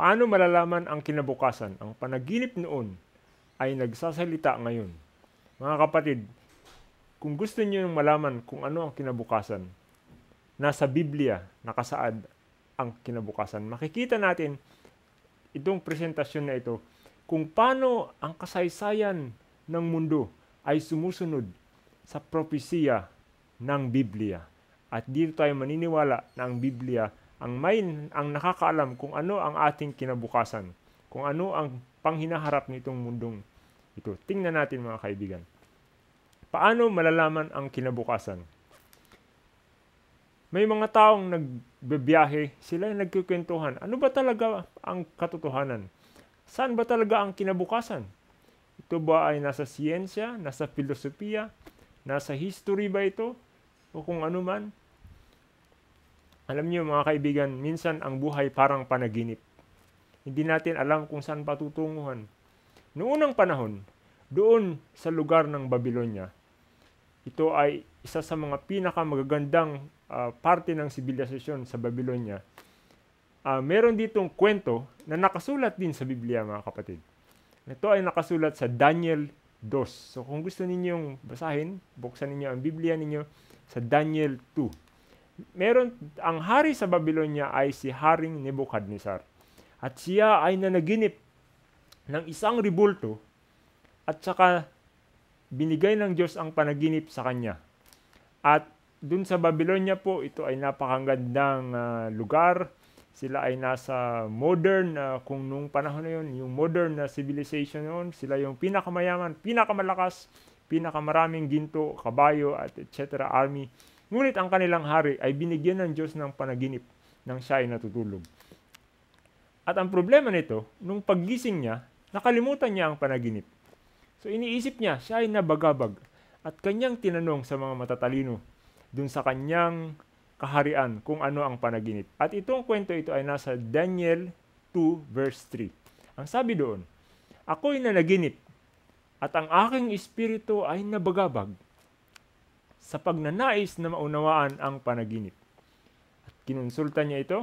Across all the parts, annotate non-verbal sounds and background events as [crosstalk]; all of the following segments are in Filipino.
Paano malalaman ang kinabukasan? Ang panaginip noon ay nagsasalita ngayon. Mga kapatid, kung gusto niyo malaman kung ano ang kinabukasan, nasa Biblia nakasaad ang kinabukasan. Makikita natin itong presentasyon na ito kung paano ang kasaysayan ng mundo ay sumusunod sa propesiya ng Biblia. At dito tayo maniniwala na ang Biblia ang may ang nakakaalam kung ano ang ating kinabukasan, kung ano ang panghinaharap nitong mundong ito. Tingnan natin mga kaibigan. Paano malalaman ang kinabukasan? May mga taong nagbebiyahe, sila nagkukwentuhan. Ano ba talaga ang katotohanan? Saan ba talaga ang kinabukasan? Ito ba ay nasa siyensya, nasa filosofiya, nasa history ba ito? O kung ano man? Alam niyo mga kaibigan, minsan ang buhay parang panaginip. Hindi natin alam kung saan patutunguhan. Noong unang panahon, doon sa lugar ng Babylonia, ito ay isa sa mga pinakamagagandang uh, parte ng sibilisasyon sa Babylonia. Uh, meron ditong kwento na nakasulat din sa Biblia mga kapatid. Ito ay nakasulat sa Daniel 2. So kung gusto ninyong basahin, buksan ninyo ang Biblia ninyo sa Daniel 2 meron ang hari sa Babylonia ay si Haring Nebuchadnezzar. At siya ay nanaginip ng isang ribulto at saka binigay ng Diyos ang panaginip sa kanya. At dun sa Babylonia po, ito ay napakagandang uh, lugar. Sila ay nasa modern, uh, kung nung panahon na yun, yung modern na uh, civilization noon, sila yung pinakamayaman, pinakamalakas, pinakamaraming ginto, kabayo, at etc. army Ngunit ang kanilang hari ay binigyan ng Diyos ng panaginip nang siya ay natutulog. At ang problema nito, nung paggising niya, nakalimutan niya ang panaginip. So iniisip niya, siya ay nabagabag at kanyang tinanong sa mga matatalino dun sa kanyang kaharian kung ano ang panaginip. At itong kwento ito ay nasa Daniel 2 verse 3. Ang sabi doon, Ako'y nanaginip at ang aking espiritu ay nabagabag sa pagnanais na maunawaan ang panaginip. At kinonsulta niya ito.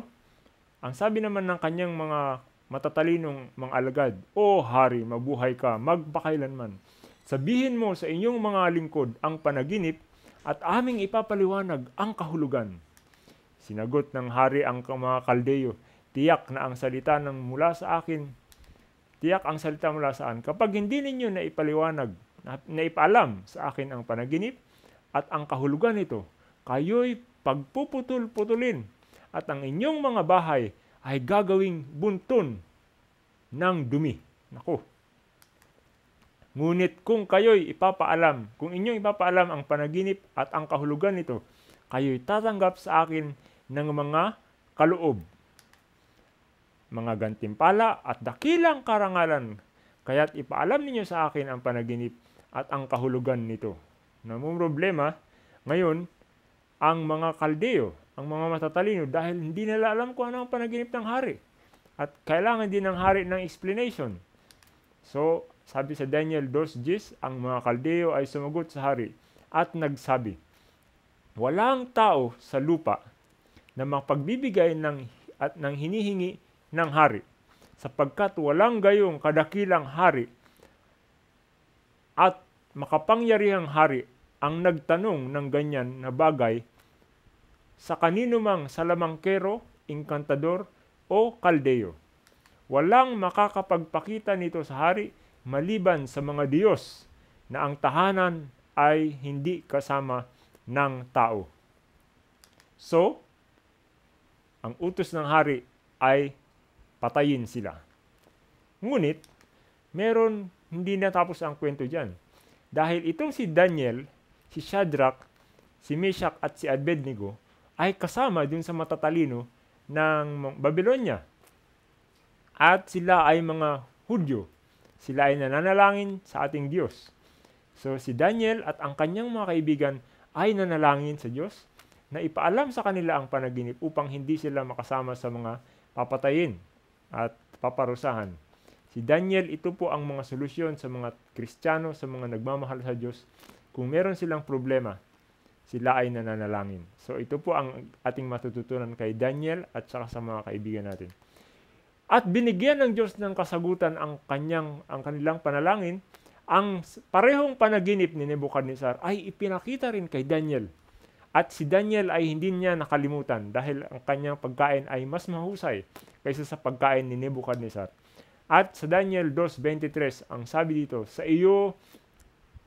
Ang sabi naman ng kanyang mga matatalinong mga alagad, O hari, mabuhay ka, magpakailanman. Sabihin mo sa inyong mga lingkod ang panaginip at aming ipapaliwanag ang kahulugan. Sinagot ng hari ang mga kaldeyo, tiyak na ang salita ng mula sa akin, tiyak ang salita mula saan. Kapag hindi ninyo na ipaliwanag, na, ipaalam sa akin ang panaginip, at ang kahulugan nito, kayo'y pagpuputol-putulin at ang inyong mga bahay ay gagawing buntun ng dumi. Nako. Ngunit kung kayo'y ipapaalam, kung inyong ipapaalam ang panaginip at ang kahulugan nito, kayo'y tatanggap sa akin ng mga kaloob, mga gantimpala at dakilang karangalan, kaya't ipaalam ninyo sa akin ang panaginip at ang kahulugan nito problema ngayon ang mga kaldeo, ang mga matatalino dahil hindi nila alam kung ano ang panaginip ng hari. At kailangan din ng hari ng explanation. So, sabi sa Daniel 2.10, ang mga kaldeo ay sumagot sa hari at nagsabi, Walang tao sa lupa na mapagbibigay ng, at ng hinihingi ng hari, sapagkat walang gayong kadakilang hari at makapangyarihang hari ang nagtanong ng ganyan na bagay sa kanino mang salamangkero, inkantador o kaldeyo. Walang makakapagpakita nito sa hari maliban sa mga Diyos na ang tahanan ay hindi kasama ng tao. So, ang utos ng hari ay patayin sila. Ngunit, meron hindi natapos ang kwento dyan dahil itong si Daniel, si Shadrach, si Meshach at si Abednego ay kasama dun sa matatalino ng Babylonia. At sila ay mga Hudyo. Sila ay nananalangin sa ating Diyos. So si Daniel at ang kanyang mga kaibigan ay nanalangin sa Diyos na ipaalam sa kanila ang panaginip upang hindi sila makasama sa mga papatayin at paparusahan. Si Daniel, ito po ang mga solusyon sa mga Kristiyano, sa mga nagmamahal sa Diyos. Kung meron silang problema, sila ay nananalangin. So ito po ang ating matututunan kay Daniel at saka sa mga kaibigan natin. At binigyan ng Diyos ng kasagutan ang kanyang ang kanilang panalangin. Ang parehong panaginip ni Nebuchadnezzar ay ipinakita rin kay Daniel. At si Daniel ay hindi niya nakalimutan dahil ang kanyang pagkain ay mas mahusay kaysa sa pagkain ni Nebuchadnezzar. At sa Daniel 2.23, ang sabi dito, Sa iyo,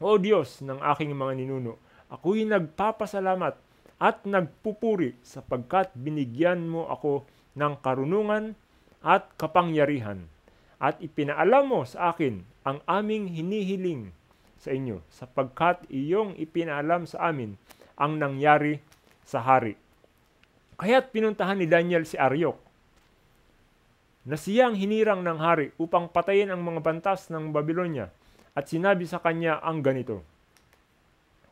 O Diyos, ng aking mga ninuno, ako'y nagpapasalamat at nagpupuri sapagkat binigyan mo ako ng karunungan at kapangyarihan at ipinaalam mo sa akin ang aming hinihiling sa inyo sapagkat iyong ipinaalam sa amin ang nangyari sa hari. Kaya't pinuntahan ni Daniel si Ariok na siyang hinirang ng hari upang patayin ang mga bantas ng Babylonia at sinabi sa kanya ang ganito,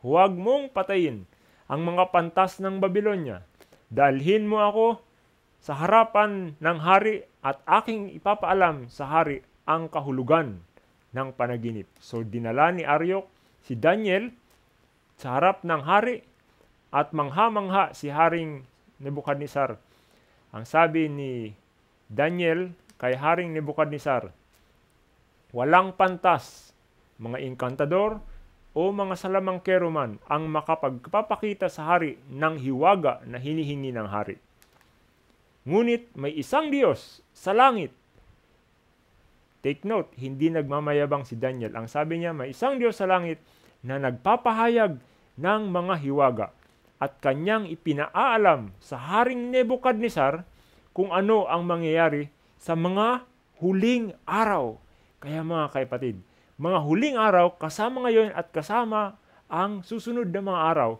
Huwag mong patayin ang mga pantas ng Babylonia. Dalhin mo ako sa harapan ng hari at aking ipapaalam sa hari ang kahulugan ng panaginip. So dinala ni Ariok si Daniel sa harap ng hari at manghamangha si Haring Nebuchadnezzar. Ang sabi ni Daniel kay Haring Nebukadnezar. Walang pantas, mga inkantador o mga salamangkero man ang makapagpapakita sa hari ng hiwaga na hinihingi ng hari. Ngunit may isang Diyos sa langit. Take note, hindi nagmamayabang si Daniel. Ang sabi niya, may isang Diyos sa langit na nagpapahayag ng mga hiwaga at kanyang ipinaalam sa Haring Nebukadnesar kung ano ang mangyayari sa mga huling araw. Kaya mga kapatid, mga huling araw kasama ngayon at kasama ang susunod na mga araw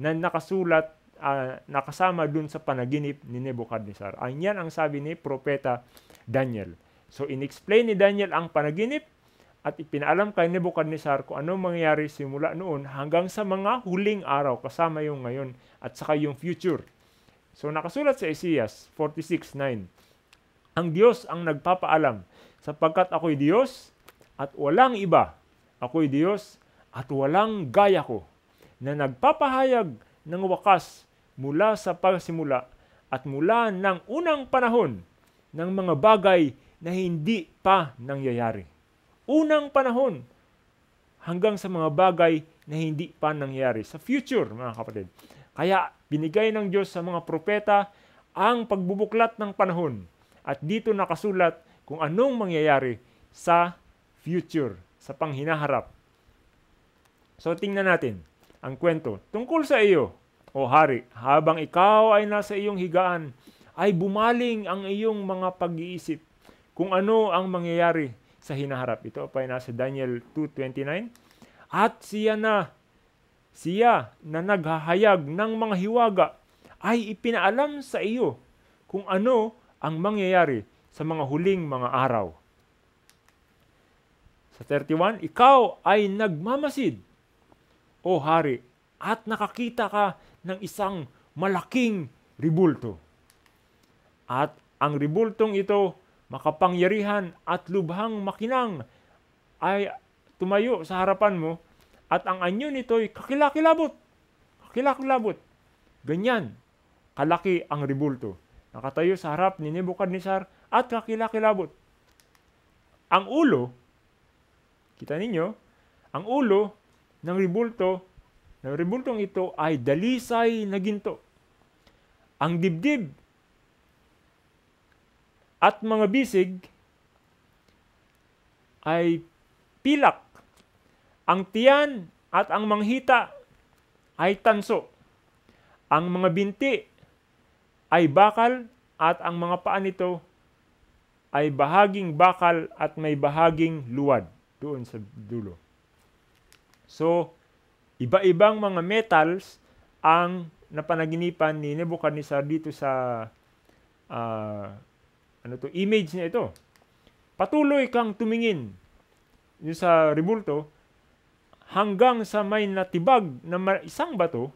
na nakasulat, uh, nakasama dun sa panaginip ni Nebuchadnezzar. Ang yan ang sabi ni Propeta Daniel. So inexplain ni Daniel ang panaginip at ipinalam kay Nebuchadnezzar kung ano mangyayari simula noon hanggang sa mga huling araw kasama yung ngayon at saka yung future. So nakasulat sa Isaiah 46:9. Ang Diyos ang nagpapaalam sapagkat ako'y Diyos at walang iba. Ako'y Diyos at walang gaya ko na nagpapahayag ng wakas mula sa pagsimula at mula ng unang panahon ng mga bagay na hindi pa nangyayari. Unang panahon hanggang sa mga bagay na hindi pa nangyayari sa future, mga kapatid. Kaya binigay ng Diyos sa mga propeta ang pagbubuklat ng panahon at dito nakasulat kung anong mangyayari sa future, sa panghinaharap. So tingnan natin ang kwento tungkol sa iyo, o hari, habang ikaw ay nasa iyong higaan, ay bumaling ang iyong mga pag-iisip kung ano ang mangyayari sa hinaharap. Ito pa ay nasa Daniel 2.29. At siya na siya na naghahayag ng mga hiwaga ay ipinaalam sa iyo kung ano ang mangyayari sa mga huling mga araw. Sa 31, ikaw ay nagmamasid, o hari, at nakakita ka ng isang malaking ribulto. At ang ribultong ito, makapangyarihan at lubhang makinang ay tumayo sa harapan mo at ang anyo nito ay kakilakilabot. Kakilakilabot. Ganyan. Kalaki ang ribulto. Nakatayo sa harap ni Nebuchadnezzar at kakilakilabot. Ang ulo, kita ninyo, ang ulo ng ribulto, ng ribultong ito ay dalisay na ginto. Ang dibdib at mga bisig ay pilak ang tiyan at ang manghita ay tanso. Ang mga binti ay bakal at ang mga paa nito ay bahaging bakal at may bahaging luwad doon sa dulo. So, iba-ibang mga metals ang napanaginipan ni Nebuchadnezzar dito sa uh, ano to, image na ito. Patuloy kang tumingin sa rebulto hanggang sa may natibag na isang bato,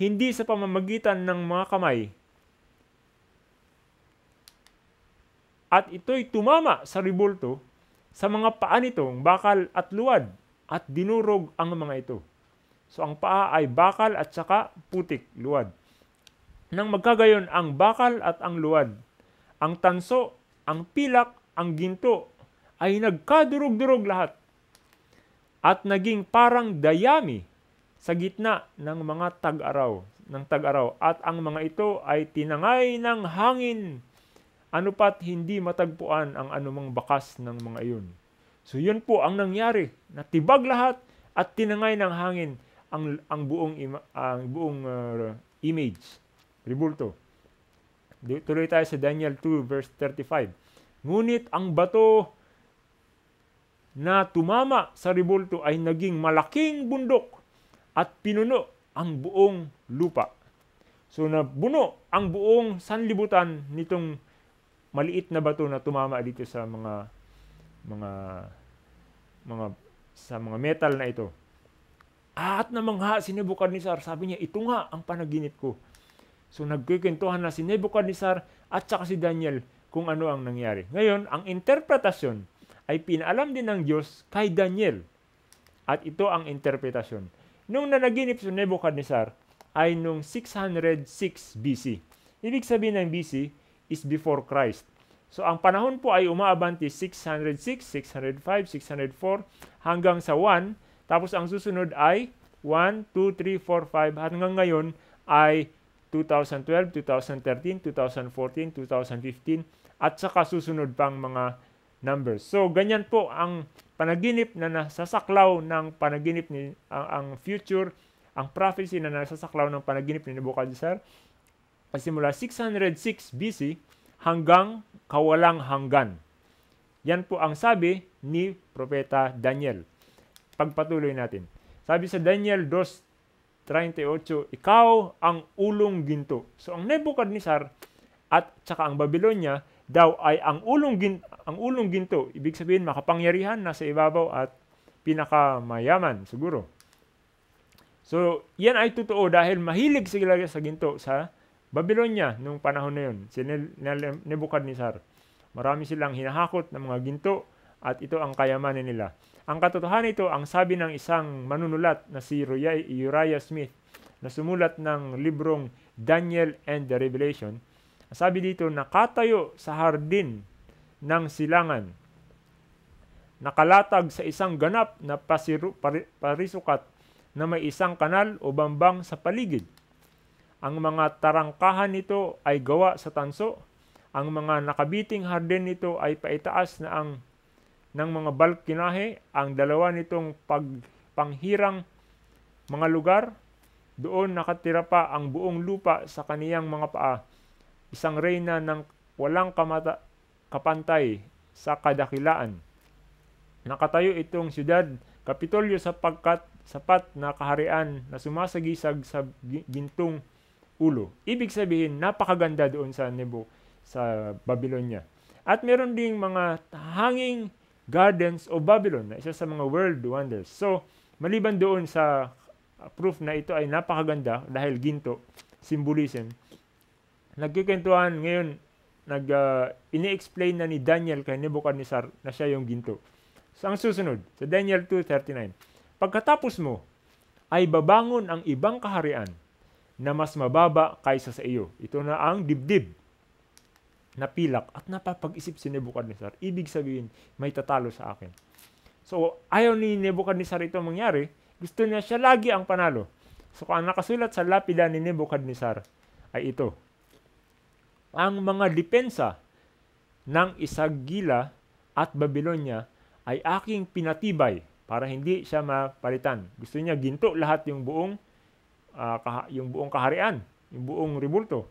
hindi sa pamamagitan ng mga kamay. At ito'y tumama sa ribulto sa mga paa nitong bakal at luwad at dinurog ang mga ito. So ang paa ay bakal at saka putik, luwad. Nang magkagayon ang bakal at ang luwad, ang tanso, ang pilak, ang ginto ay nagkadurog-durog lahat at naging parang dayami sa gitna ng mga tag-araw ng tag-araw at ang mga ito ay tinangay ng hangin ano pat hindi matagpuan ang anumang bakas ng mga iyon. So yun po ang nangyari, natibag lahat at tinangay ng hangin ang ang buong ima, ang buong uh, image, ribulto. Tuloy tayo sa Daniel 2 verse 35. Ngunit ang bato na tumama sa ribulto ay naging malaking bundok at pinuno ang buong lupa. So nabuno ang buong sanlibutan nitong maliit na bato na tumama dito sa mga mga mga sa mga metal na ito. At namangha si Nebuchadnezzar, sabi niya, ito nga ang panaginip ko. So nagkikintuhan na si Nebuchadnezzar at saka si Daniel kung ano ang nangyari. Ngayon, ang interpretasyon ay pinaalam din ng Diyos kay Daniel. At ito ang interpretasyon. Nung nanaginip si Nebuchadnezzar ay nung 606 BC. Ibig sabihin ng BC is before Christ. So ang panahon po ay umaabanti 606, 605, 604 hanggang sa 1. Tapos ang susunod ay 1, 2, 3, 4, 5 hanggang ngayon ay 2012, 2013, 2014, 2015 at saka susunod pang mga numbers. So ganyan po ang panaginip na nasasaklaw ng panaginip ni ang, ang future, ang prophecy na nasasaklaw ng panaginip ni Nebuchadnezzar simula 606 BC hanggang kawalang hanggan. Yan po ang sabi ni Propeta Daniel. Pagpatuloy natin. Sabi sa Daniel 2.38, Ikaw ang ulong ginto. So ang Nebuchadnezzar at saka ang Babylonia daw ay ang ulong gin, ang ulong ginto, ibig sabihin makapangyarihan nasa ibabaw at pinakamayaman siguro. So, yan ay totoo dahil mahilig sila sa ginto sa Babylonia nung panahon na yun, si Nebuchadnezzar. Marami silang hinahakot ng mga ginto at ito ang kayamanin nila. Ang katotohanan ito ang sabi ng isang manunulat na si Uriah Smith na sumulat ng librong Daniel and the Revelation sabi dito, nakatayo sa hardin ng silangan. Nakalatag sa isang ganap na pasiru, parisukat na may isang kanal o bambang sa paligid. Ang mga tarangkahan nito ay gawa sa tanso. Ang mga nakabiting hardin nito ay paitaas na ang ng mga balkinahe. Ang dalawa nitong pagpanghirang mga lugar, doon nakatira pa ang buong lupa sa kaniyang mga paa isang reyna ng walang kamata- kapantay sa kadakilaan. Nakatayo itong siyudad, Kapitolyo sapagkat sapat na kaharian na sumasagisag sa gintong ulo. Ibig sabihin, napakaganda doon sa Nebo, sa Babylonia. At meron ding mga hanging gardens of Babylon na isa sa mga world wonders. So, maliban doon sa proof na ito ay napakaganda dahil ginto, symbolism, nagkikentuhan ngayon, nag, uh, ini-explain na ni Daniel kay Nebuchadnezzar na siya yung ginto. So, ang susunod, sa Daniel 2.39, Pagkatapos mo, ay babangon ang ibang kaharian na mas mababa kaysa sa iyo. Ito na ang dibdib na pilak at napapag-isip si Nebuchadnezzar. Ibig sabihin, may tatalo sa akin. So, ayaw ni Nebuchadnezzar ito mangyari. Gusto niya siya lagi ang panalo. So, kung ang nakasulat sa lapida ni Nebuchadnezzar ay ito, ang mga depensa ng Isagila at Babylonia ay aking pinatibay para hindi siya mapalitan. Gusto niya ginto lahat yung buong uh, ah, kah- yung buong kaharian, yung buong rebulto.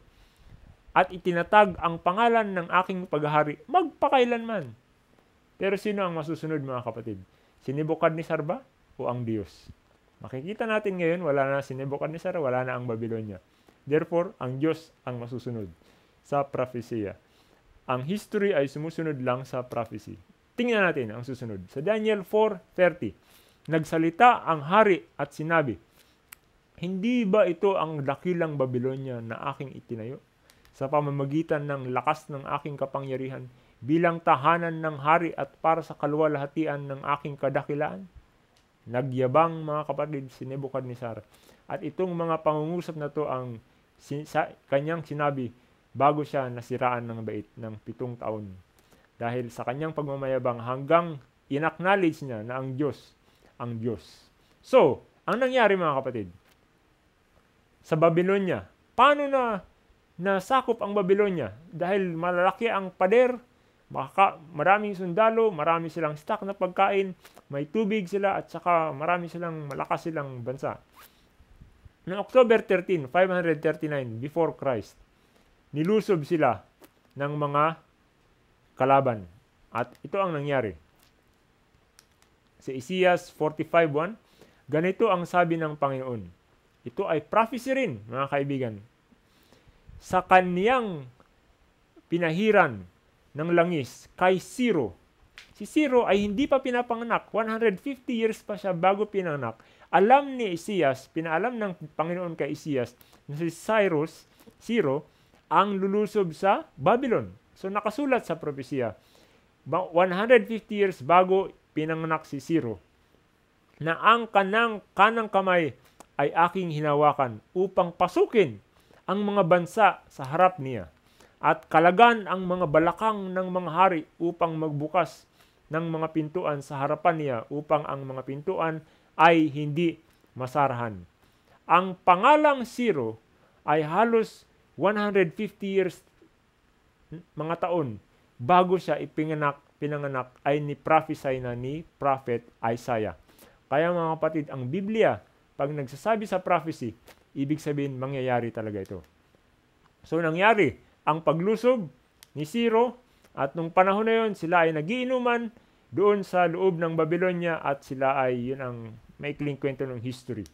At itinatag ang pangalan ng aking paghahari magpakailanman. Pero sino ang masusunod mga kapatid? Si Nebuchadnezzar ba o ang Diyos? Makikita natin ngayon, wala na si Nebuchadnezzar, wala na ang Babylonia. Therefore, ang Diyos ang masusunod sa prophecy. Ang history ay sumusunod lang sa prophecy. Tingnan natin ang susunod. Sa Daniel 4.30, Nagsalita ang hari at sinabi, Hindi ba ito ang dakilang Babylonia na aking itinayo? Sa pamamagitan ng lakas ng aking kapangyarihan, bilang tahanan ng hari at para sa kaluwalhatian ng aking kadakilaan? Nagyabang mga kapatid si Nebuchadnezzar. At itong mga pangungusap na to ang sin- sa kanyang sinabi bago siya nasiraan ng bait ng pitong taon. Dahil sa kanyang pagmamayabang hanggang inacknowledge niya na ang Diyos, ang Diyos. So, ang nangyari mga kapatid, sa Babylonia, paano na nasakop ang Babylonia? Dahil malalaki ang pader, makaka, maraming sundalo, marami silang stock na pagkain, may tubig sila at saka marami silang malakas silang bansa. Noong October 13, 539 before Christ, nilusob sila ng mga kalaban. At ito ang nangyari. Sa Isaias 45.1, ganito ang sabi ng Panginoon. Ito ay prophecy rin, mga kaibigan. Sa kaniyang pinahiran ng langis kay Siro, si Siro ay hindi pa pinapanganak, 150 years pa siya bago pinanganak. Alam ni Isaias, pinaalam ng Panginoon kay Isaias, na si Cyrus, Siro, ang lulusob sa Babylon. So nakasulat sa propesya. 150 years bago pinanganak si Ciro na ang kanang kanang kamay ay aking hinawakan upang pasukin ang mga bansa sa harap niya at kalagan ang mga balakang ng mga hari upang magbukas ng mga pintuan sa harapan niya upang ang mga pintuan ay hindi masarahan. Ang pangalang Siro ay halos 150 years mga taon bago siya ipinganak, pinanganak ay ni-prophesy na ni Prophet Isaiah. Kaya mga kapatid, ang Biblia, pag nagsasabi sa prophecy, ibig sabihin mangyayari talaga ito. So nangyari, ang paglusob ni Siro at nung panahon na yon sila ay nagiinuman doon sa loob ng Babylonia at sila ay yun ang maikling kwento ng history.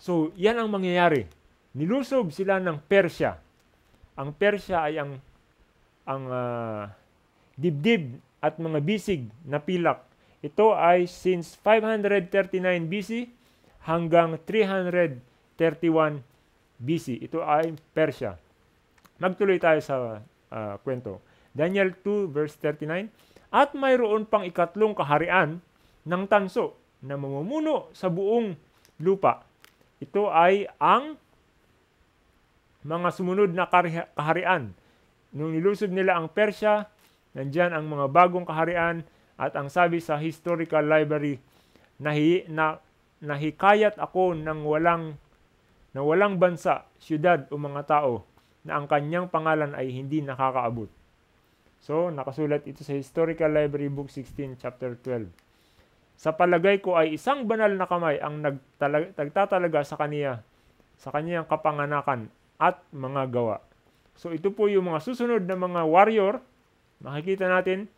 So yan ang mangyayari Nilusob sila ng Persya. Ang Persya ay ang ang uh, dibdib at mga bisig na pilak. Ito ay since 539 BC hanggang 331 BC. Ito ay Persia. Magtuloy tayo sa uh, kwento. Daniel 2 verse 39 At mayroon pang ikatlong kaharian ng tanso na mamumuno sa buong lupa. Ito ay ang mga sumunod na kaharian. Nung nilusob nila ang Persya, nandiyan ang mga bagong kaharian at ang sabi sa historical library, nahi, na, nahikayat ako ng walang, na walang bansa, siyudad o mga tao na ang kanyang pangalan ay hindi nakakaabot. So, nakasulat ito sa Historical Library Book 16, Chapter 12. Sa palagay ko ay isang banal na kamay ang nagtalaga, nagtatalaga sa kaniya, sa kanyang kapanganakan at mga gawa. So ito po yung mga susunod na mga warrior. Makikita natin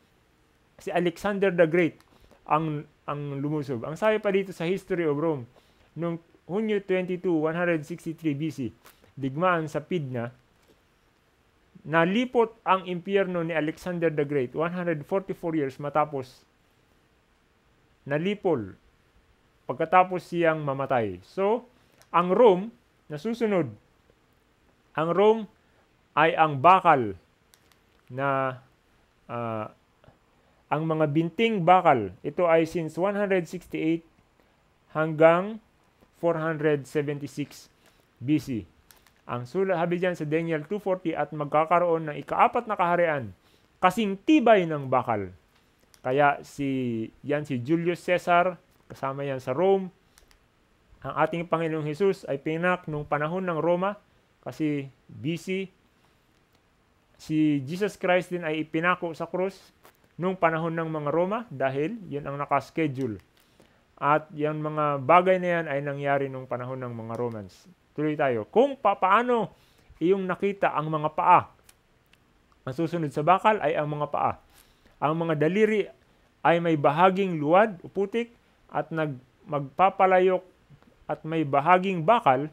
si Alexander the Great ang ang lumusob. Ang sabi pa dito sa History of Rome noong Hunyo 22, 163 BC, digmaan sa Pidna, nalipot ang impyerno ni Alexander the Great 144 years matapos nalipol pagkatapos siyang mamatay. So, ang Rome na susunod ang room ay ang bakal na uh, ang mga binting bakal. Ito ay since 168 hanggang 476 BC. Ang sulat habi dyan sa Daniel 2.40 at magkakaroon ng ikaapat na kaharian kasing tibay ng bakal. Kaya si, yan si Julius Caesar, kasama yan sa Rome. Ang ating Panginoong Hesus ay pinak nung panahon ng Roma kasi busy. Si Jesus Christ din ay ipinako sa krus nung panahon ng mga Roma dahil yun ang nakaschedule. At yung mga bagay na yan ay nangyari nung panahon ng mga Romans. Tuloy tayo. Kung pa paano iyong nakita ang mga paa, ang susunod sa bakal ay ang mga paa. Ang mga daliri ay may bahaging luwad o putik at nag, magpapalayok at may bahaging bakal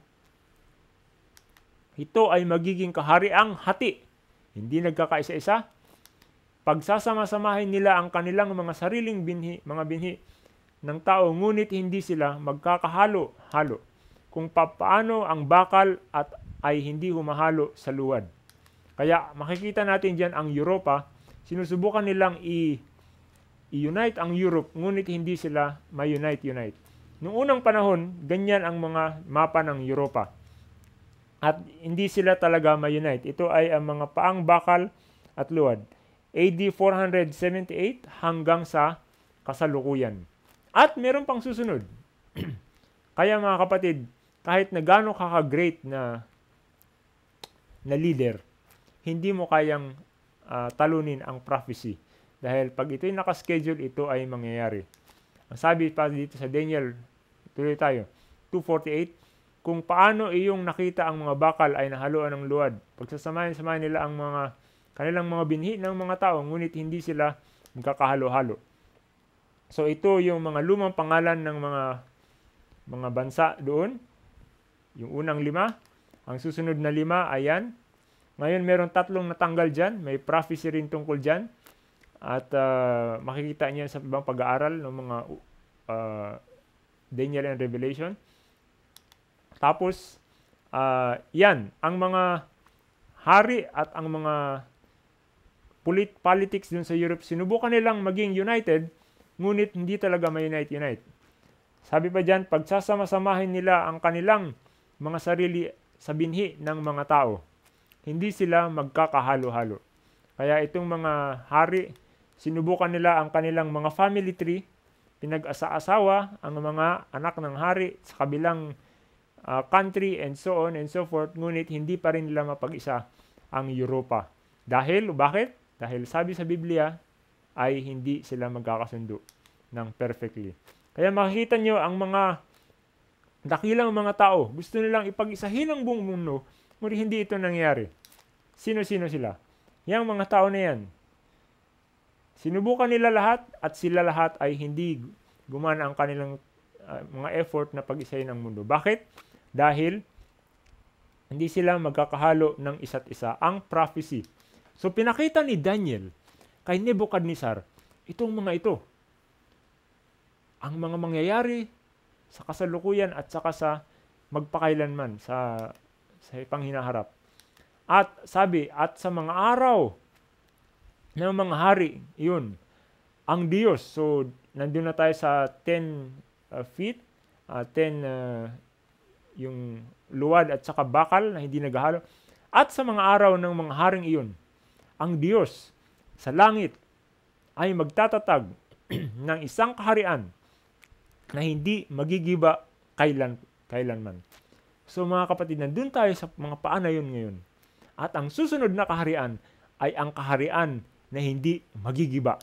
ito ay magiging kahariang hati. Hindi nagkakaisa-isa. Pagsasama-samahin nila ang kanilang mga sariling binhi, mga binhi ng tao, ngunit hindi sila magkakahalo-halo kung paano ang bakal at ay hindi humahalo sa luwad. Kaya makikita natin diyan ang Europa, sinusubukan nilang i- i-unite ang Europe, ngunit hindi sila ma-unite-unite. Noong unang panahon, ganyan ang mga mapa ng Europa. At hindi sila talaga ma-unite. Ito ay ang mga paang bakal at luwad. AD 478 hanggang sa kasalukuyan. At meron pang susunod. [clears throat] Kaya mga kapatid, kahit na gano'ng kaka-great na, na leader, hindi mo kayang uh, talunin ang prophecy. Dahil pag ito'y nakaschedule, ito ay mangyayari. Ang sabi pa dito sa Daniel, tuloy tayo, 248, kung paano iyong nakita ang mga bakal ay nahaluan ng luwad. Pagsasamahin-samahin nila ang mga kanilang mga binhi ng mga tao, ngunit hindi sila magkakahalo-halo. So ito yung mga lumang pangalan ng mga mga bansa doon. Yung unang lima, ang susunod na lima, ayan. Ngayon meron tatlong natanggal dyan, may prophecy rin tungkol dyan. At uh, makikita niyo sa ibang pag-aaral ng mga uh, Daniel and Revelation. Tapos, uh, yan, ang mga hari at ang mga polit politics dun sa Europe, sinubukan nilang maging united, ngunit hindi talaga ma-unite-unite. Sabi pa dyan, pagsasama-samahin nila ang kanilang mga sarili sa binhi ng mga tao. Hindi sila magkakahalo-halo. Kaya itong mga hari, sinubukan nila ang kanilang mga family tree, pinag-asa-asawa ang mga anak ng hari sa kabilang uh, country and so on and so forth. Ngunit hindi pa rin nila mapag-isa ang Europa. Dahil, bakit? Dahil sabi sa Biblia ay hindi sila magkakasundo ng perfectly. Kaya makikita nyo ang mga dakilang mga tao, gusto nilang ipag-isahin ang buong mundo, ngunit hindi ito nangyari. Sino-sino sila? Yang mga tao na yan, Sinubukan nila lahat at sila lahat ay hindi gumana ang kanilang uh, mga effort na pag isahin ang mundo. Bakit? dahil hindi sila magkakahalo ng isa't isa, ang prophecy. So pinakita ni Daniel kay Nebuchadnezzar itong mga ito. Ang mga mangyayari sa kasalukuyan at saka sa magpakailanman sa sa panghinaharap. At sabi, at sa mga araw ng mga hari, yun, ang Diyos. So, nandun na tayo sa 10 uh, feet, uh, 10 uh, yung luwad at saka bakal na hindi naghahalo. At sa mga araw ng mga haring iyon, ang Diyos sa langit ay magtatatag [clears throat] ng isang kaharian na hindi magigiba kailan, kailanman. So mga kapatid, nandun tayo sa mga paana ngayon. At ang susunod na kaharian ay ang kaharian na hindi magigiba.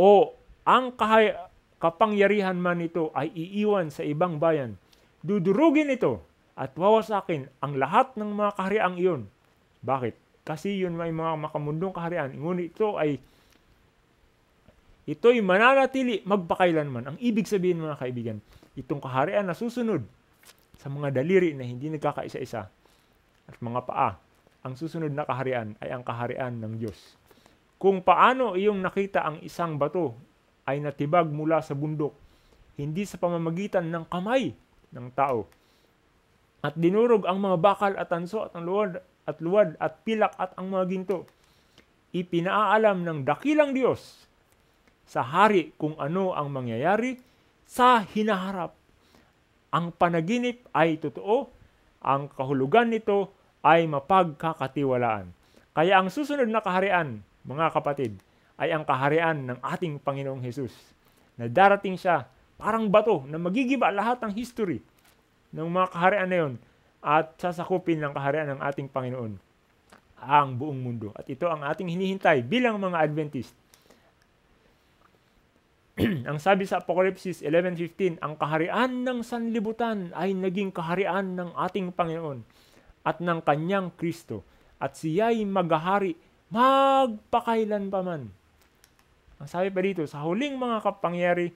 O ang kaharian kapangyarihan man ito ay iiwan sa ibang bayan Dudurugin ito at wawasakin ang lahat ng mga kahariang iyon. Bakit? Kasi yun may mga makamundong kaharian. Ngunit ito ay ito'y mananatili magpakailanman. Ang ibig sabihin mga kaibigan, itong kaharian na susunod sa mga daliri na hindi nagkakaisa-isa at mga paa, ang susunod na kaharian ay ang kaharian ng Diyos. Kung paano iyong nakita ang isang bato ay natibag mula sa bundok, hindi sa pamamagitan ng kamay ng tao. At dinurog ang mga bakal at tanso at ang luwad at luwad at pilak at ang mga ginto. Ipinaalam ng dakilang Diyos sa hari kung ano ang mangyayari sa hinaharap. Ang panaginip ay totoo, ang kahulugan nito ay mapagkakatiwalaan. Kaya ang susunod na kaharian, mga kapatid, ay ang kaharian ng ating Panginoong Hesus na darating siya parang bato na magigiba lahat ng history ng mga kaharian na yon at sasakupin ng kaharian ng ating Panginoon ang buong mundo. At ito ang ating hinihintay bilang mga Adventist. [clears throat] ang sabi sa Apocalypse 11.15, ang kaharian ng sanlibutan ay naging kaharian ng ating Panginoon at ng kanyang Kristo at siya'y maghahari magpakailan pa man. Ang sabi pa dito, sa huling mga kapangyari,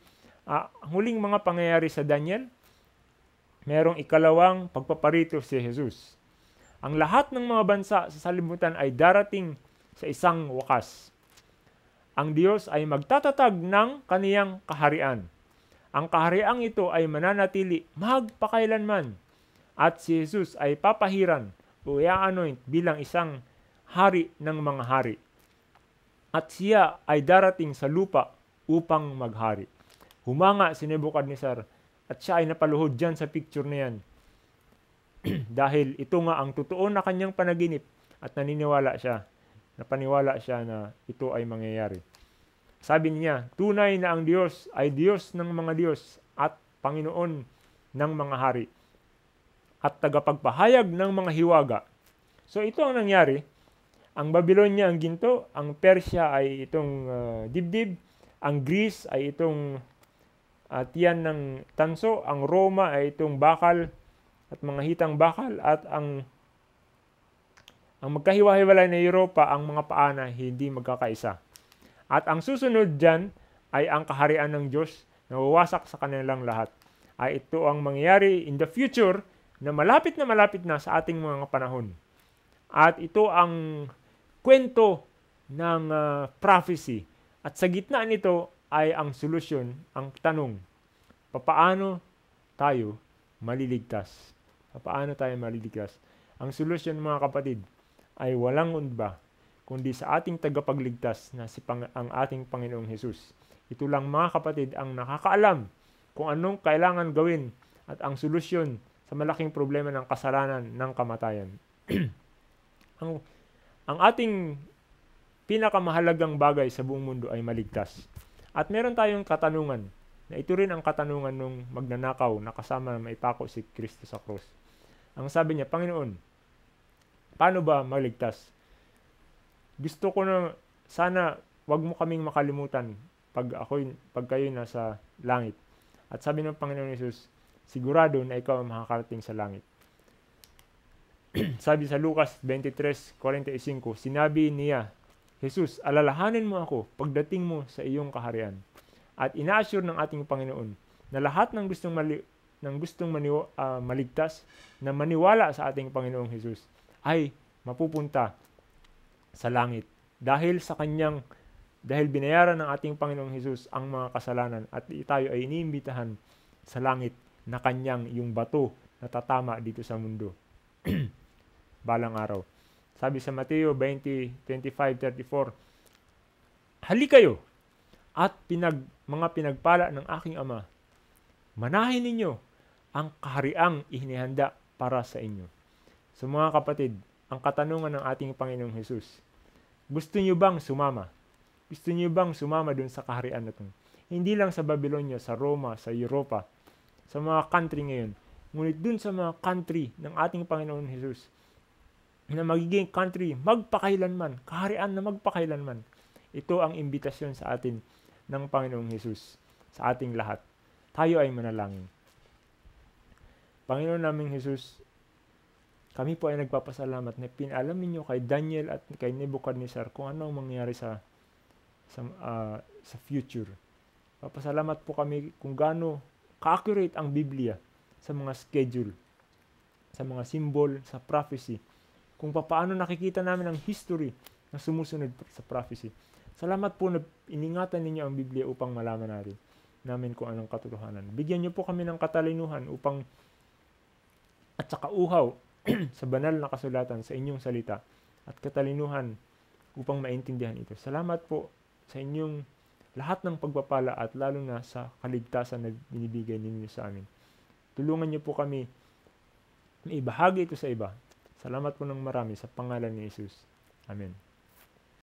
ang ah, huling mga pangyayari sa Daniel, merong ikalawang pagpaparito si Jesus. Ang lahat ng mga bansa sa salimutan ay darating sa isang wakas. Ang Diyos ay magtatatag ng kaniyang kaharian. Ang kahariang ito ay mananatili magpakailanman at si Jesus ay papahiran o i-anoint bilang isang hari ng mga hari. At siya ay darating sa lupa upang maghari. Humanga si Nebuchadnezzar at siya ay napaluhod dyan sa picture na yan. [clears throat] Dahil ito nga ang totoo na kanyang panaginip at naniniwala siya. Napaniwala siya na ito ay mangyayari. Sabi niya, tunay na ang Diyos ay Diyos ng mga Diyos at Panginoon ng mga hari at tagapagpahayag ng mga hiwaga. So ito ang nangyari. Ang Babylonia ang ginto, ang Persia ay itong uh, dibdib, ang Greece ay itong at yan ng tanso. Ang Roma ay itong bakal at mga hitang bakal at ang ang magkahiwa-hiwalay na Europa, ang mga paana hindi magkakaisa. At ang susunod dyan ay ang kaharian ng Diyos na wawasak sa kanilang lahat. Ay ito ang mangyayari in the future na malapit na malapit na sa ating mga panahon. At ito ang kwento ng uh, prophecy. At sa gitna nito ay ang solusyon, ang tanong, paano tayo maliligtas? Paano tayo maliligtas? Ang solusyon mga kapatid ay walang undba kundi sa ating tagapagligtas na si pang- ang ating Panginoong Hesus. Ito lang mga kapatid ang nakakaalam kung anong kailangan gawin at ang solusyon sa malaking problema ng kasalanan ng kamatayan. [clears throat] ang, ang ating pinakamahalagang bagay sa buong mundo ay maligtas. At meron tayong katanungan na ito rin ang katanungan ng magnanakaw na kasama na maipako si Kristo sa krus. Ang sabi niya, Panginoon, paano ba maligtas? Gusto ko na sana wag mo kaming makalimutan pag ako pag kayo na sa langit. At sabi ng Panginoon Yesus, sigurado na ikaw ang makakarating sa langit. [clears throat] sabi sa Lucas 23:45, sinabi niya Jesus, alalahanin mo ako pagdating mo sa iyong kaharian. At inassure ng ating Panginoon na lahat ng gustong mali ng gustong maniw- uh, ah, maligtas na maniwala sa ating Panginoong Hesus ay mapupunta sa langit dahil sa kanyang dahil binayaran ng ating Panginoong Hesus ang mga kasalanan at tayo ay iniimbitahan sa langit na kanyang yung bato na tatama dito sa mundo. [clears throat] Balang araw. Sabi sa Mateo 20, 25, 34, Hali kayo at pinag, mga pinagpala ng aking ama. Manahin ninyo ang kahariang ihinihanda para sa inyo. So mga kapatid, ang katanungan ng ating Panginoong Hesus, gusto niyo bang sumama? Gusto niyo bang sumama dun sa kaharian na ito? Hindi lang sa Babylonia, sa Roma, sa Europa, sa mga country ngayon. Ngunit dun sa mga country ng ating Panginoon Hesus, na magiging country magpakailanman, kaharian na magpakailanman. Ito ang imbitasyon sa atin ng Panginoong Hesus sa ating lahat. Tayo ay manalangin. Panginoon naming Hesus, kami po ay nagpapasalamat na pinalam niyo kay Daniel at kay Nebuchadnezzar kung ano ang mangyari sa sa, uh, sa future. Papasalamat po kami kung gaano ka-accurate ang Biblia sa mga schedule, sa mga symbol, sa prophecy kung paano nakikita namin ang history na sumusunod sa prophecy. Salamat po na iningatan ninyo ang Biblia upang malaman natin namin kung anong katotohanan. Bigyan niyo po kami ng katalinuhan upang at saka uhaw [clears throat] sa banal na kasulatan sa inyong salita at katalinuhan upang maintindihan ito. Salamat po sa inyong lahat ng pagpapala at lalo na sa kaligtasan na binibigay ninyo sa amin. Tulungan niyo po kami na ibahagi ito sa iba Salamat po ng marami sa pangalan ni Jesus. Amen.